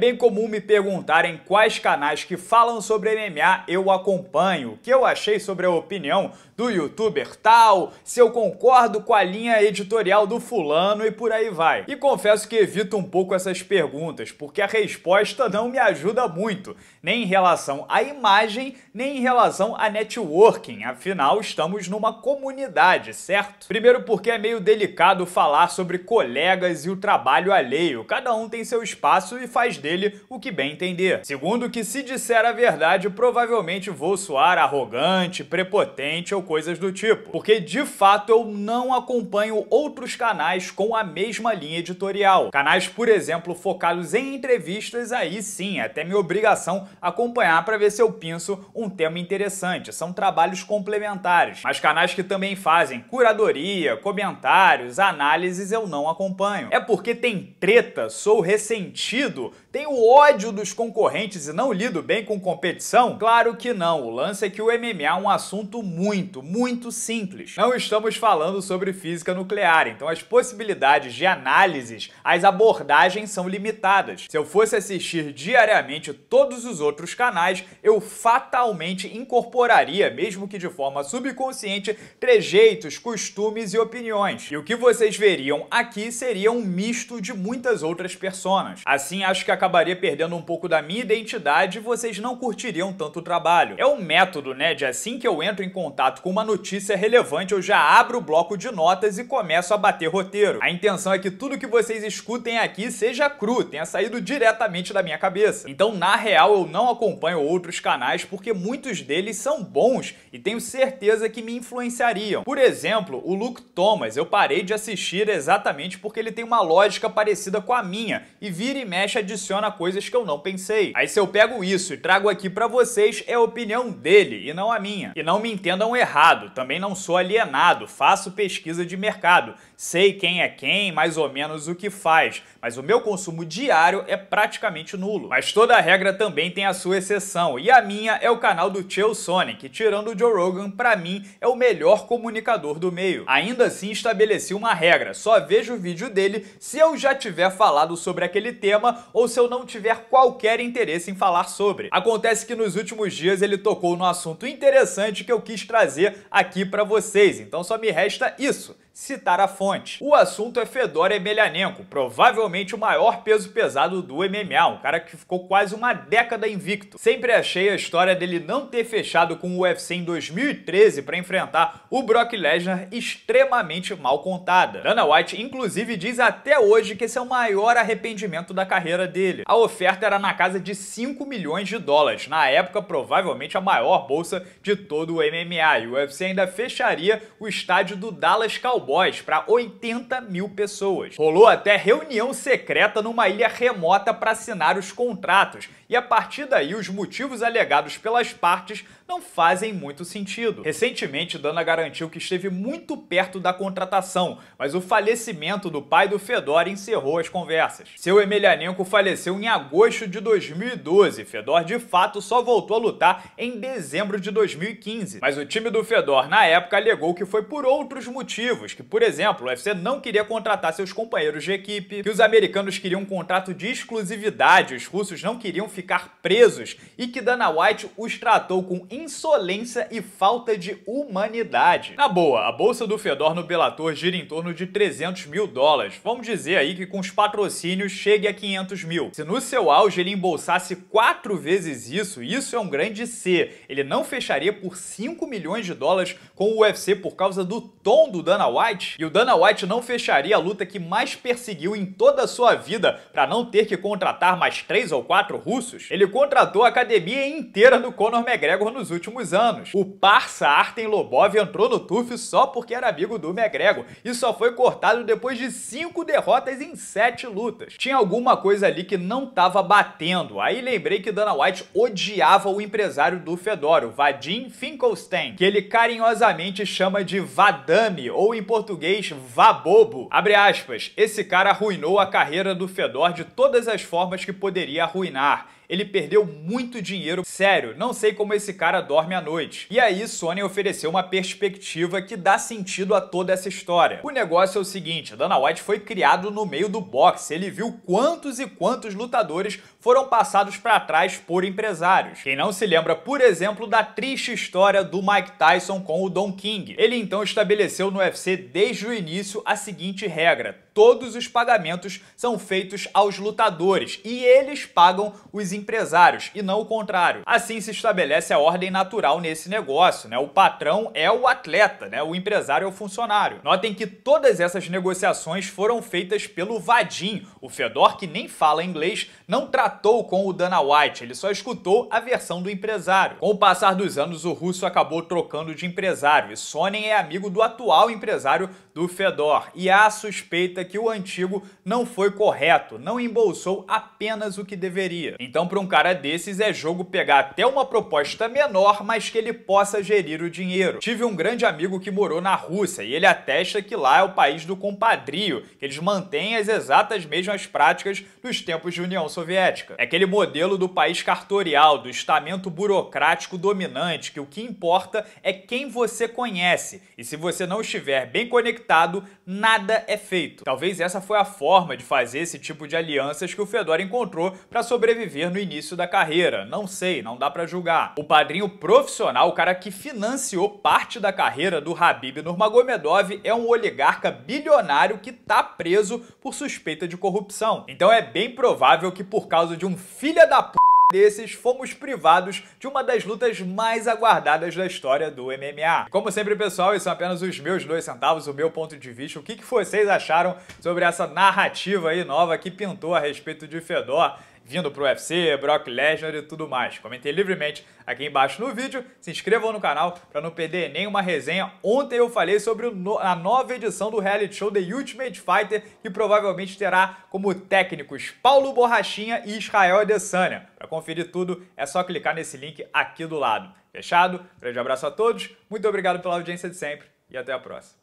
bem comum me perguntarem quais canais que falam sobre MMA eu acompanho, o que eu achei sobre a opinião do youtuber tal, se eu concordo com a linha editorial do fulano e por aí vai. E confesso que evito um pouco essas perguntas, porque a resposta não me ajuda muito, nem em relação à imagem, nem em relação a networking, afinal estamos numa comunidade, certo? Primeiro porque é meio delicado falar sobre colegas e o trabalho alheio, cada um tem seu espaço e faz dele dele o que bem entender. Segundo que, se disser a verdade, provavelmente vou soar arrogante, prepotente ou coisas do tipo, porque de fato eu não acompanho outros canais com a mesma linha editorial. Canais, por exemplo, focados em entrevistas, aí sim, é até minha obrigação acompanhar para ver se eu pinso um tema interessante. São trabalhos complementares, mas canais que também fazem curadoria, comentários, análises eu não acompanho. É porque tem treta, sou ressentido, tem o ódio dos concorrentes e não lido bem com competição? Claro que não. O lance é que o MMA é um assunto muito, muito simples. Não estamos falando sobre física nuclear, então as possibilidades de análises, as abordagens são limitadas. Se eu fosse assistir diariamente todos os outros canais, eu fatalmente incorporaria, mesmo que de forma subconsciente, trejeitos, costumes e opiniões. E o que vocês veriam aqui seria um misto de muitas outras personas. Assim, acho que a acabaria perdendo um pouco da minha identidade e vocês não curtiriam tanto o trabalho. É um método, né, de assim que eu entro em contato com uma notícia relevante, eu já abro o bloco de notas e começo a bater roteiro. A intenção é que tudo que vocês escutem aqui seja cru, tenha saído diretamente da minha cabeça. Então, na real, eu não acompanho outros canais porque muitos deles são bons e tenho certeza que me influenciariam. Por exemplo, o Luke Thomas, eu parei de assistir exatamente porque ele tem uma lógica parecida com a minha e vira e mexe adiciona menciona coisas que eu não pensei. Aí se eu pego isso e trago aqui para vocês, é a opinião dele e não a minha. E não me entendam errado, também não sou alienado, faço pesquisa de mercado, sei quem é quem, mais ou menos o que faz, mas o meu consumo diário é praticamente nulo. Mas toda regra também tem a sua exceção, e a minha é o canal do Chael Sonic, tirando o Joe Rogan, para mim é o melhor comunicador do meio. Ainda assim estabeleci uma regra, só vejo o vídeo dele se eu já tiver falado sobre aquele tema ou se eu não tiver qualquer interesse em falar sobre. Acontece que nos últimos dias ele tocou no assunto interessante que eu quis trazer aqui para vocês, então só me resta isso citar a fonte. O assunto é Fedor Emelianenko, provavelmente o maior peso pesado do MMA, um cara que ficou quase uma década invicto. Sempre achei a história dele não ter fechado com o UFC em 2013 para enfrentar o Brock Lesnar extremamente mal contada. Dana White inclusive diz até hoje que esse é o maior arrependimento da carreira dele dele. A oferta era na casa de 5 milhões de dólares, na época provavelmente a maior bolsa de todo o MMA, e o UFC ainda fecharia o estádio do Dallas Cowboys para 80 mil pessoas. Rolou até reunião secreta numa ilha remota para assinar os contratos, e a partir daí os motivos alegados pelas partes não fazem muito sentido. Recentemente, Dana garantiu que esteve muito perto da contratação, mas o falecimento do pai do Fedor encerrou as conversas. Seu Emelianenko faleceu aconteceu em agosto de 2012. Fedor de fato só voltou a lutar em dezembro de 2015. Mas o time do Fedor na época alegou que foi por outros motivos, que por exemplo, o UFC não queria contratar seus companheiros de equipe, que os americanos queriam um contrato de exclusividade, os russos não queriam ficar presos e que Dana White os tratou com insolência e falta de humanidade. Na boa, a bolsa do Fedor no Bellator gira em torno de 300 mil dólares. Vamos dizer aí que com os patrocínios chegue a 500 mil. Se no seu auge ele embolsasse quatro vezes isso, isso é um grande C. Ele não fecharia por 5 milhões de dólares com o UFC por causa do tom do Dana White, e o Dana White não fecharia a luta que mais perseguiu em toda a sua vida para não ter que contratar mais três ou quatro russos. Ele contratou a academia inteira do Conor McGregor nos últimos anos. O parça Artem Lobov entrou no TUF só porque era amigo do McGregor e só foi cortado depois de cinco derrotas em sete lutas. Tinha alguma coisa ali que não estava batendo. Aí lembrei que Dana White odiava o empresário do Fedor, o Vadim Finkelstein, que ele carinhosamente chama de Vadame, ou em português, Vabobo. Abre aspas, esse cara arruinou a carreira do Fedor de todas as formas que poderia arruinar ele perdeu muito dinheiro. Sério, não sei como esse cara dorme à noite. E aí Sony ofereceu uma perspectiva que dá sentido a toda essa história. O negócio é o seguinte, Dana White foi criado no meio do boxe, ele viu quantos e quantos lutadores foram passados para trás por empresários. Quem não se lembra, por exemplo, da triste história do Mike Tyson com o Don King. Ele então estabeleceu no UFC desde o início a seguinte regra: todos os pagamentos são feitos aos lutadores e eles pagam os empresários e não o contrário. Assim se estabelece a ordem natural nesse negócio, né? O patrão é o atleta, né? O empresário é o funcionário. Notem que todas essas negociações foram feitas pelo Vadim. O Fedor, que nem fala inglês, não tratou com o Dana White, ele só escutou a versão do empresário. Com o passar dos anos, o russo acabou trocando de empresário e Sonnen é amigo do atual empresário do Fedor. E há suspeita que o antigo não foi correto, não embolsou apenas o que deveria. Então, para um cara desses, é jogo pegar até uma proposta menor, mas que ele possa gerir o dinheiro. Tive um grande amigo que morou na Rússia e ele atesta que lá é o país do compadrio, que eles mantêm as exatas mesmas práticas dos tempos de União Soviética. É aquele modelo do país cartorial, do estamento burocrático dominante, que o que importa é quem você conhece. E se você não estiver bem conectado, nada é feito. Talvez essa foi a forma de fazer esse tipo de alianças que o Fedor encontrou para sobreviver no início da carreira. Não sei, não dá para julgar. O padrinho profissional, o cara que financiou parte da carreira do Habib Nurmagomedov, é um oligarca bilionário que tá preso por suspeita de corrupção. Então é bem provável que por causa de um filha da p desses, fomos privados de uma das lutas mais aguardadas da história do MMA. Como sempre, pessoal, esses são apenas os meus dois centavos, o meu ponto de vista, o que, que vocês acharam sobre essa narrativa aí nova que pintou a respeito de Fedor vindo pro UFC, Brock Lesnar e tudo mais. Comentei livremente aqui embaixo no vídeo, se inscrevam no canal para não perder nenhuma resenha. Ontem eu falei sobre a nova edição do reality show The Ultimate Fighter, que provavelmente terá como técnicos Paulo Borrachinha e Israel Adesanya. Para conferir tudo, é só clicar nesse link aqui do lado. Fechado? Grande abraço a todos, muito obrigado pela audiência de sempre e até a próxima.